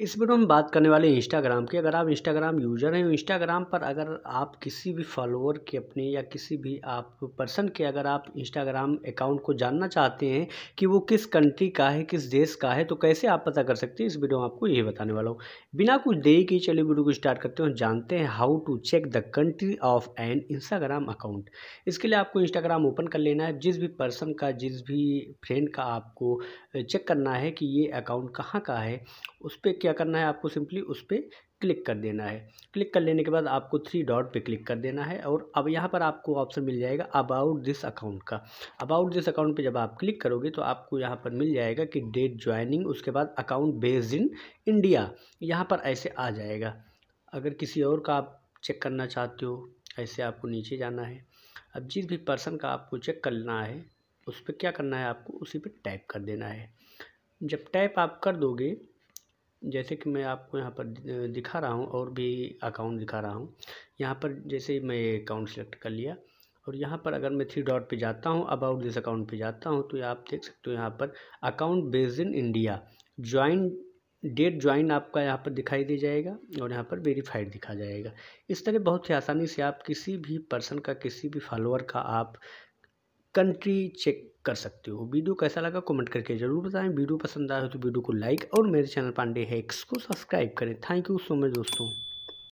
इस वीडियो में तो बात करने वाले इंस्टाग्राम की अगर आप इंस्टाग्राम यूज़र हैं इंस्टाग्राम पर अगर आप किसी भी फॉलोअर के अपने या किसी भी आप पर्सन के अगर आप इंस्टाग्राम अकाउंट को जानना चाहते हैं कि वो किस कंट्री का है किस देश का है तो कैसे आप पता कर सकते हैं इस वीडियो में आपको यही बताने वाला हूँ बिना कुछ देरी के चलिए वीडियो को स्टार्ट करते हैं जानते हैं how to check the country of an Instagram account इसके लिए आपको इंस्टाग्राम ओपन कर लेना है जिस भी पर्सन का जिस भी फ्रेंड का आपको चेक करना है कि ये अकाउंट कहाँ का है उस पर क्या करना है आपको सिंपली उस पर क्लिक कर देना है क्लिक कर लेने के बाद आपको थ्री डॉट पे क्लिक कर देना है और अब यहाँ पर आपको ऑप्शन मिल जाएगा अबाउट दिस अकाउंट का अबाउट दिस अकाउंट पे जब आप क्लिक करोगे तो आपको यहाँ पर मिल जाएगा कि डेट ज्वाइनिंग उसके बाद अकाउंट बेस्ड इन इंडिया यहाँ पर ऐसे आ जाएगा अगर किसी और का आप चेक करना चाहते हो ऐसे आपको नीचे जाना है अब जिस भी पर्सन का आपको चेक करना है उस पर क्या करना है आपको उसी पर टाइप कर देना है जब टाइप आप कर दोगे जैसे कि मैं आपको यहाँ पर दिखा रहा हूँ और भी अकाउंट दिखा रहा हूँ यहाँ पर जैसे मैं ये अकाउंट सेलेक्ट कर लिया और यहाँ पर अगर मैं थ्री डॉट पे जाता हूँ अबाउट दिस अकाउंट पे जाता हूँ तो आप देख सकते हो यहाँ पर account based in India join date join आपका यहाँ पर दिखाई दे जाएगा और यहाँ पर वेरीफाइड दिखा जाएगा इस तरह बहुत ही आसानी से आप किसी भी पर्सन का किसी भी फॉलोअर का आप कंट्री चेक कर सकते हो वीडियो कैसा लगा कमेंट करके जरूर बताएं वीडियो पसंद आया हो तो वीडियो को लाइक और मेरे चैनल पांडे हैक्स को सब्सक्राइब करें थैंक यू सो मच दोस्तों